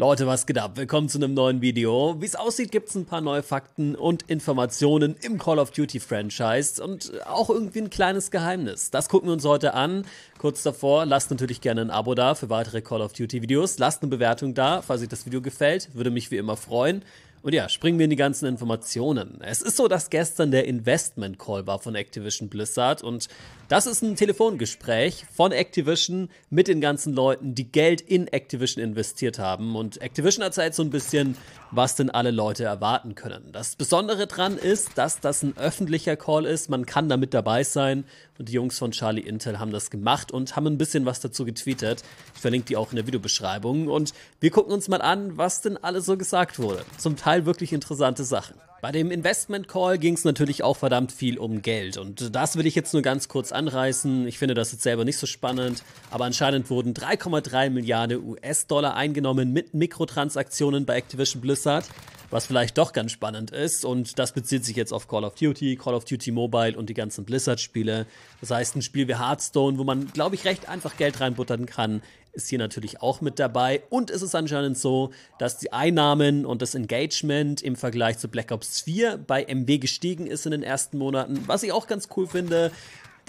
Leute, was geht ab? Willkommen zu einem neuen Video. Wie es aussieht, gibt es ein paar neue Fakten und Informationen im Call of Duty Franchise und auch irgendwie ein kleines Geheimnis. Das gucken wir uns heute an. Kurz davor, lasst natürlich gerne ein Abo da für weitere Call of Duty Videos. Lasst eine Bewertung da, falls euch das Video gefällt. Würde mich wie immer freuen. Und ja, springen wir in die ganzen Informationen. Es ist so, dass gestern der Investment Call war von Activision Blizzard und das ist ein Telefongespräch von Activision mit den ganzen Leuten, die Geld in Activision investiert haben. Und Activision erzählt so ein bisschen, was denn alle Leute erwarten können. Das Besondere dran ist, dass das ein öffentlicher Call ist. Man kann damit dabei sein und die Jungs von Charlie Intel haben das gemacht und haben ein bisschen was dazu getweetet. Ich verlinke die auch in der Videobeschreibung. Und wir gucken uns mal an, was denn alles so gesagt wurde. Zum Teil wirklich interessante Sachen. Bei dem Investment Call ging es natürlich auch verdammt viel um Geld und das will ich jetzt nur ganz kurz anreißen. Ich finde das jetzt selber nicht so spannend, aber anscheinend wurden 3,3 Milliarden US-Dollar eingenommen mit Mikrotransaktionen bei Activision Blizzard, was vielleicht doch ganz spannend ist und das bezieht sich jetzt auf Call of Duty, Call of Duty Mobile und die ganzen Blizzard-Spiele. Das heißt, ein Spiel wie Hearthstone, wo man, glaube ich, recht einfach Geld reinbuttern kann, ist hier natürlich auch mit dabei. Und es ist anscheinend so, dass die Einnahmen und das Engagement im Vergleich zu Black Ops 4 bei MW gestiegen ist in den ersten Monaten, was ich auch ganz cool finde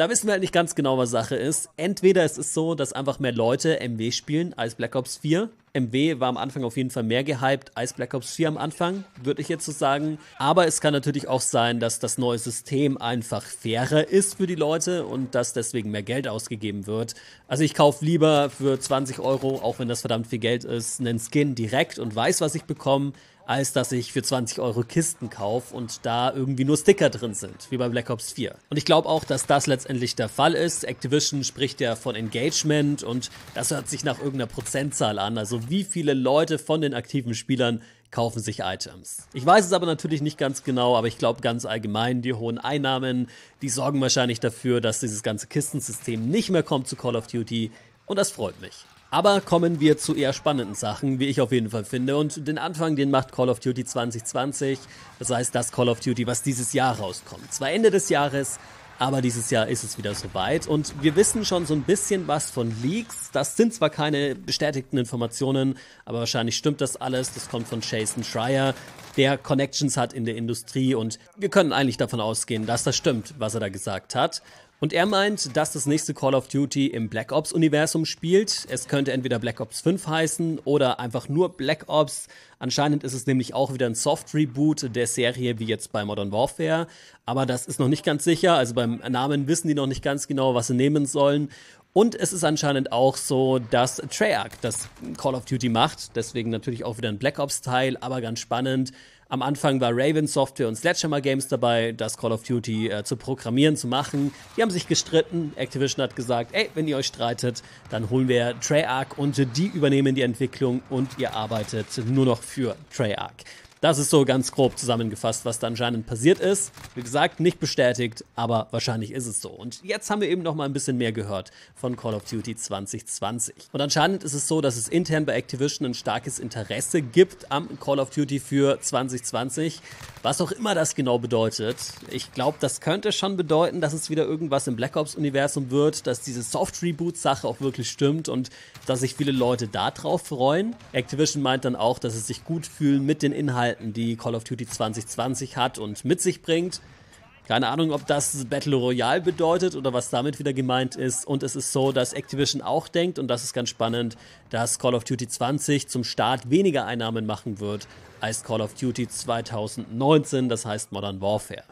da wissen wir halt nicht ganz genau, was Sache ist. Entweder ist es so, dass einfach mehr Leute MW spielen als Black Ops 4. MW war am Anfang auf jeden Fall mehr gehypt als Black Ops 4 am Anfang, würde ich jetzt so sagen. Aber es kann natürlich auch sein, dass das neue System einfach fairer ist für die Leute und dass deswegen mehr Geld ausgegeben wird. Also ich kaufe lieber für 20 Euro, auch wenn das verdammt viel Geld ist, einen Skin direkt und weiß, was ich bekomme, als dass ich für 20 Euro Kisten kaufe und da irgendwie nur Sticker drin sind, wie bei Black Ops 4. Und ich glaube auch, dass das letztendlich der Fall ist. Activision spricht ja von Engagement und das hört sich nach irgendeiner Prozentzahl an. Also wie viele Leute von den aktiven Spielern kaufen sich Items. Ich weiß es aber natürlich nicht ganz genau, aber ich glaube ganz allgemein, die hohen Einnahmen, die sorgen wahrscheinlich dafür, dass dieses ganze Kistensystem nicht mehr kommt zu Call of Duty und das freut mich. Aber kommen wir zu eher spannenden Sachen, wie ich auf jeden Fall finde. Und den Anfang, den macht Call of Duty 2020. Das heißt, das Call of Duty, was dieses Jahr rauskommt. Zwar Ende des Jahres, aber dieses Jahr ist es wieder soweit. Und wir wissen schon so ein bisschen was von Leaks. Das sind zwar keine bestätigten Informationen, aber wahrscheinlich stimmt das alles. Das kommt von Jason Schreier, der Connections hat in der Industrie. Und wir können eigentlich davon ausgehen, dass das stimmt, was er da gesagt hat. Und er meint, dass das nächste Call of Duty im Black Ops-Universum spielt. Es könnte entweder Black Ops 5 heißen oder einfach nur Black Ops. Anscheinend ist es nämlich auch wieder ein Soft-Reboot der Serie, wie jetzt bei Modern Warfare. Aber das ist noch nicht ganz sicher. Also beim Namen wissen die noch nicht ganz genau, was sie nehmen sollen. Und es ist anscheinend auch so, dass Treyarch das Call of Duty macht. Deswegen natürlich auch wieder ein Black Ops-Teil, aber ganz spannend. Am Anfang war Raven Software und Sledgehammer Games dabei, das Call of Duty äh, zu programmieren, zu machen. Die haben sich gestritten. Activision hat gesagt, ey, wenn ihr euch streitet, dann holen wir Treyarch und die übernehmen die Entwicklung und ihr arbeitet nur noch für Treyarch. Das ist so ganz grob zusammengefasst, was da anscheinend passiert ist. Wie gesagt, nicht bestätigt, aber wahrscheinlich ist es so. Und jetzt haben wir eben noch mal ein bisschen mehr gehört von Call of Duty 2020. Und anscheinend ist es so, dass es intern bei Activision ein starkes Interesse gibt am Call of Duty für 2020. Was auch immer das genau bedeutet. Ich glaube, das könnte schon bedeuten, dass es wieder irgendwas im Black Ops-Universum wird, dass diese Soft-Reboot-Sache auch wirklich stimmt und dass sich viele Leute darauf freuen. Activision meint dann auch, dass es sich gut fühlen mit den Inhalten Fähigkeiten, die Call of Duty 2020 hat und mit sich bringt. Keine Ahnung, ob das Battle Royale bedeutet oder was damit wieder gemeint ist. Und es ist so, dass Activision auch denkt, und das ist ganz spannend, dass Call of Duty 20 zum Start weniger Einnahmen machen wird als Call of Duty 2019, das heißt Modern Warfare.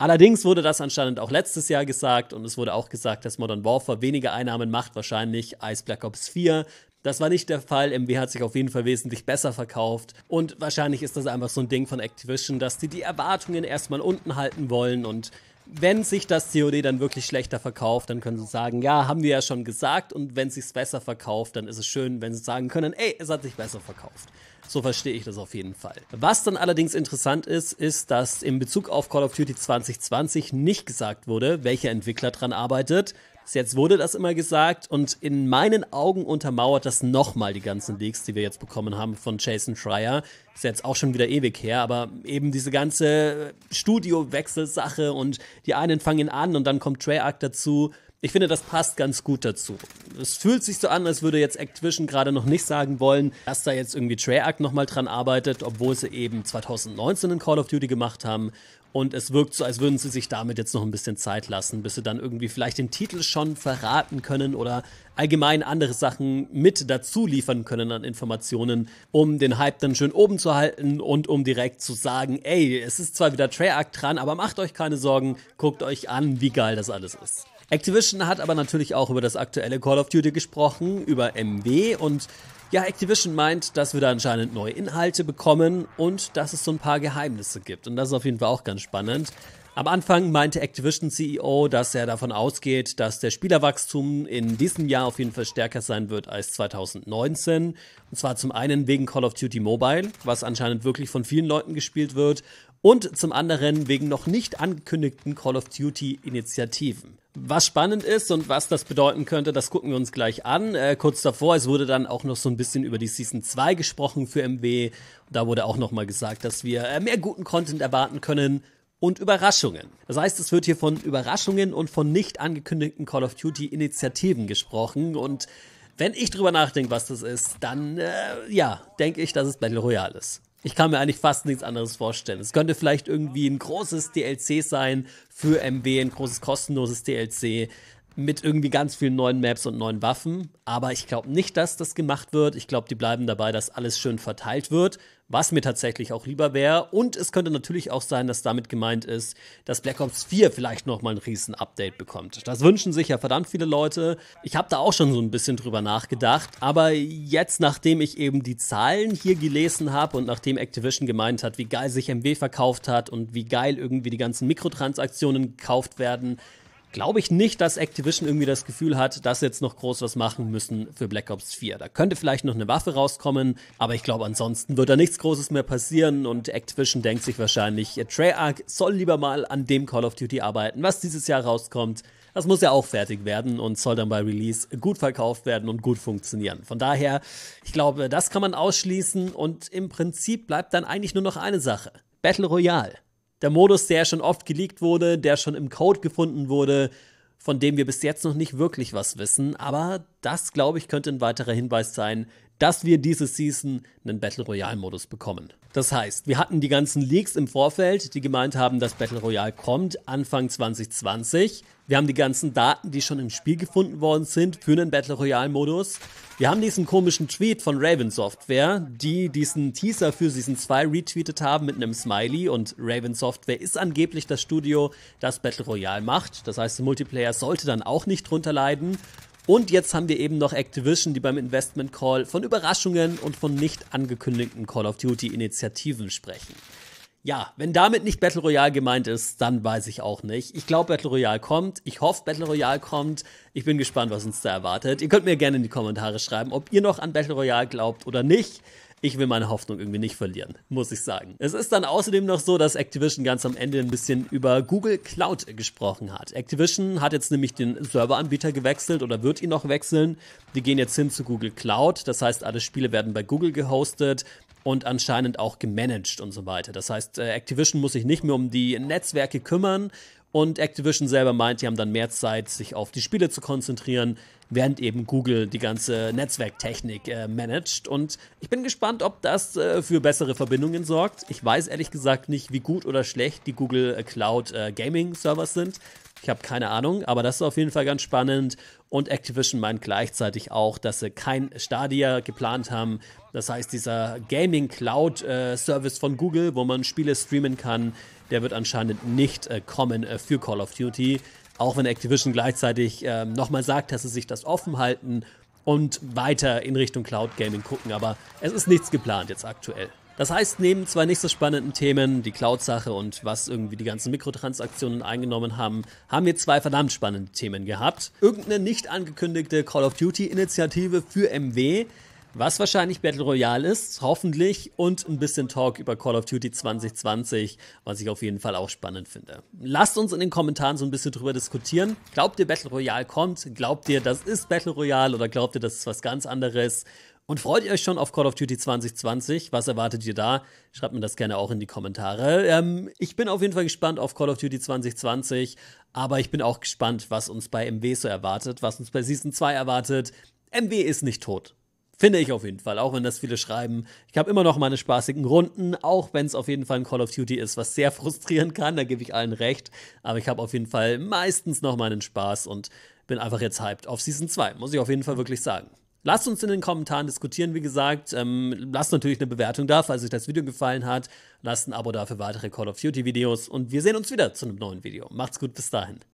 Allerdings wurde das anscheinend auch letztes Jahr gesagt und es wurde auch gesagt, dass Modern Warfare weniger Einnahmen macht wahrscheinlich als Black Ops 4, das war nicht der Fall. MW hat sich auf jeden Fall wesentlich besser verkauft. Und wahrscheinlich ist das einfach so ein Ding von Activision, dass die die Erwartungen erstmal unten halten wollen. Und wenn sich das COD dann wirklich schlechter verkauft, dann können sie sagen, ja, haben wir ja schon gesagt. Und wenn es sich besser verkauft, dann ist es schön, wenn sie sagen können, ey, es hat sich besser verkauft. So verstehe ich das auf jeden Fall. Was dann allerdings interessant ist, ist, dass in Bezug auf Call of Duty 2020 nicht gesagt wurde, welcher Entwickler dran arbeitet. Bis Jetzt wurde das immer gesagt und in meinen Augen untermauert das nochmal die ganzen Leaks, die wir jetzt bekommen haben von Jason Schreier. Ist jetzt auch schon wieder ewig her, aber eben diese ganze Studiowechselsache und die einen fangen an und dann kommt Treyarch dazu. Ich finde, das passt ganz gut dazu. Es fühlt sich so an, als würde jetzt Activision gerade noch nicht sagen wollen, dass da jetzt irgendwie Treyarch nochmal dran arbeitet, obwohl sie eben 2019 in Call of Duty gemacht haben. Und es wirkt so, als würden sie sich damit jetzt noch ein bisschen Zeit lassen, bis sie dann irgendwie vielleicht den Titel schon verraten können oder allgemein andere Sachen mit dazu liefern können an Informationen, um den Hype dann schön oben zu halten und um direkt zu sagen, ey, es ist zwar wieder Treyarch dran, aber macht euch keine Sorgen, guckt euch an, wie geil das alles ist. Activision hat aber natürlich auch über das aktuelle Call of Duty gesprochen, über MW und ja, Activision meint, dass wir da anscheinend neue Inhalte bekommen und dass es so ein paar Geheimnisse gibt. Und das ist auf jeden Fall auch ganz spannend. Am Anfang meinte Activision CEO, dass er davon ausgeht, dass der Spielerwachstum in diesem Jahr auf jeden Fall stärker sein wird als 2019. Und zwar zum einen wegen Call of Duty Mobile, was anscheinend wirklich von vielen Leuten gespielt wird, und zum anderen wegen noch nicht angekündigten Call of Duty Initiativen. Was spannend ist und was das bedeuten könnte, das gucken wir uns gleich an. Äh, kurz davor, es wurde dann auch noch so ein bisschen über die Season 2 gesprochen für MW. Da wurde auch nochmal gesagt, dass wir äh, mehr guten Content erwarten können und Überraschungen. Das heißt, es wird hier von Überraschungen und von nicht angekündigten Call of Duty-Initiativen gesprochen. Und wenn ich drüber nachdenke, was das ist, dann äh, ja, denke ich, dass es Battle Royale ist. Ich kann mir eigentlich fast nichts anderes vorstellen. Es könnte vielleicht irgendwie ein großes DLC sein für MW, ein großes kostenloses DLC, mit irgendwie ganz vielen neuen Maps und neuen Waffen. Aber ich glaube nicht, dass das gemacht wird. Ich glaube, die bleiben dabei, dass alles schön verteilt wird, was mir tatsächlich auch lieber wäre. Und es könnte natürlich auch sein, dass damit gemeint ist, dass Black Ops 4 vielleicht nochmal ein riesen Update bekommt. Das wünschen sich ja verdammt viele Leute. Ich habe da auch schon so ein bisschen drüber nachgedacht. Aber jetzt, nachdem ich eben die Zahlen hier gelesen habe und nachdem Activision gemeint hat, wie geil sich MW verkauft hat und wie geil irgendwie die ganzen Mikrotransaktionen gekauft werden, glaube ich nicht, dass Activision irgendwie das Gefühl hat, dass sie jetzt noch groß was machen müssen für Black Ops 4. Da könnte vielleicht noch eine Waffe rauskommen, aber ich glaube, ansonsten wird da nichts Großes mehr passieren und Activision denkt sich wahrscheinlich, äh, Treyarch soll lieber mal an dem Call of Duty arbeiten, was dieses Jahr rauskommt. Das muss ja auch fertig werden und soll dann bei Release gut verkauft werden und gut funktionieren. Von daher, ich glaube, das kann man ausschließen und im Prinzip bleibt dann eigentlich nur noch eine Sache. Battle Royale. Der Modus, der schon oft geleakt wurde, der schon im Code gefunden wurde, von dem wir bis jetzt noch nicht wirklich was wissen, aber das, glaube ich, könnte ein weiterer Hinweis sein, dass wir diese Season einen Battle Royale-Modus bekommen. Das heißt, wir hatten die ganzen Leaks im Vorfeld, die gemeint haben, dass Battle Royale kommt Anfang 2020. Wir haben die ganzen Daten, die schon im Spiel gefunden worden sind, für einen Battle Royale Modus. Wir haben diesen komischen Tweet von Raven Software, die diesen Teaser für Season 2 retweetet haben mit einem Smiley und Raven Software ist angeblich das Studio, das Battle Royale macht. Das heißt, der Multiplayer sollte dann auch nicht drunter leiden. Und jetzt haben wir eben noch Activision, die beim Investment Call von Überraschungen und von nicht angekündigten Call of Duty Initiativen sprechen. Ja, wenn damit nicht Battle Royale gemeint ist, dann weiß ich auch nicht. Ich glaube, Battle Royale kommt. Ich hoffe, Battle Royale kommt. Ich bin gespannt, was uns da erwartet. Ihr könnt mir gerne in die Kommentare schreiben, ob ihr noch an Battle Royale glaubt oder nicht ich will meine Hoffnung irgendwie nicht verlieren, muss ich sagen. Es ist dann außerdem noch so, dass Activision ganz am Ende ein bisschen über Google Cloud gesprochen hat. Activision hat jetzt nämlich den Serveranbieter gewechselt oder wird ihn noch wechseln. Die gehen jetzt hin zu Google Cloud, das heißt, alle Spiele werden bei Google gehostet und anscheinend auch gemanagt und so weiter. Das heißt, äh, Activision muss sich nicht mehr um die Netzwerke kümmern und Activision selber meint, die haben dann mehr Zeit, sich auf die Spiele zu konzentrieren, während eben Google die ganze Netzwerktechnik äh, managt. Und ich bin gespannt, ob das äh, für bessere Verbindungen sorgt. Ich weiß ehrlich gesagt nicht, wie gut oder schlecht die Google äh, Cloud äh, Gaming Servers sind. Ich habe keine Ahnung, aber das ist auf jeden Fall ganz spannend. Und Activision meint gleichzeitig auch, dass sie kein Stadia geplant haben. Das heißt, dieser Gaming Cloud äh, Service von Google, wo man Spiele streamen kann, der wird anscheinend nicht äh, kommen äh, für Call of Duty. Auch wenn Activision gleichzeitig ähm, nochmal sagt, dass sie sich das offen halten und weiter in Richtung Cloud Gaming gucken. Aber es ist nichts geplant jetzt aktuell. Das heißt, neben zwei nicht so spannenden Themen, die Cloud-Sache und was irgendwie die ganzen Mikrotransaktionen eingenommen haben, haben wir zwei verdammt spannende Themen gehabt. Irgendeine nicht angekündigte Call of Duty-Initiative für MW, was wahrscheinlich Battle Royale ist, hoffentlich, und ein bisschen Talk über Call of Duty 2020, was ich auf jeden Fall auch spannend finde. Lasst uns in den Kommentaren so ein bisschen drüber diskutieren. Glaubt ihr, Battle Royale kommt? Glaubt ihr, das ist Battle Royale oder glaubt ihr, das ist was ganz anderes? Und freut ihr euch schon auf Call of Duty 2020? Was erwartet ihr da? Schreibt mir das gerne auch in die Kommentare. Ähm, ich bin auf jeden Fall gespannt auf Call of Duty 2020, aber ich bin auch gespannt, was uns bei MW so erwartet, was uns bei Season 2 erwartet. MW ist nicht tot. Finde ich auf jeden Fall, auch wenn das viele schreiben. Ich habe immer noch meine spaßigen Runden, auch wenn es auf jeden Fall ein Call of Duty ist, was sehr frustrieren kann, da gebe ich allen recht. Aber ich habe auf jeden Fall meistens noch meinen Spaß und bin einfach jetzt hyped auf Season 2, muss ich auf jeden Fall wirklich sagen. Lasst uns in den Kommentaren diskutieren, wie gesagt. Ähm, lasst natürlich eine Bewertung da, falls euch das Video gefallen hat. Lasst ein Abo da für weitere Call of Duty Videos und wir sehen uns wieder zu einem neuen Video. Macht's gut, bis dahin.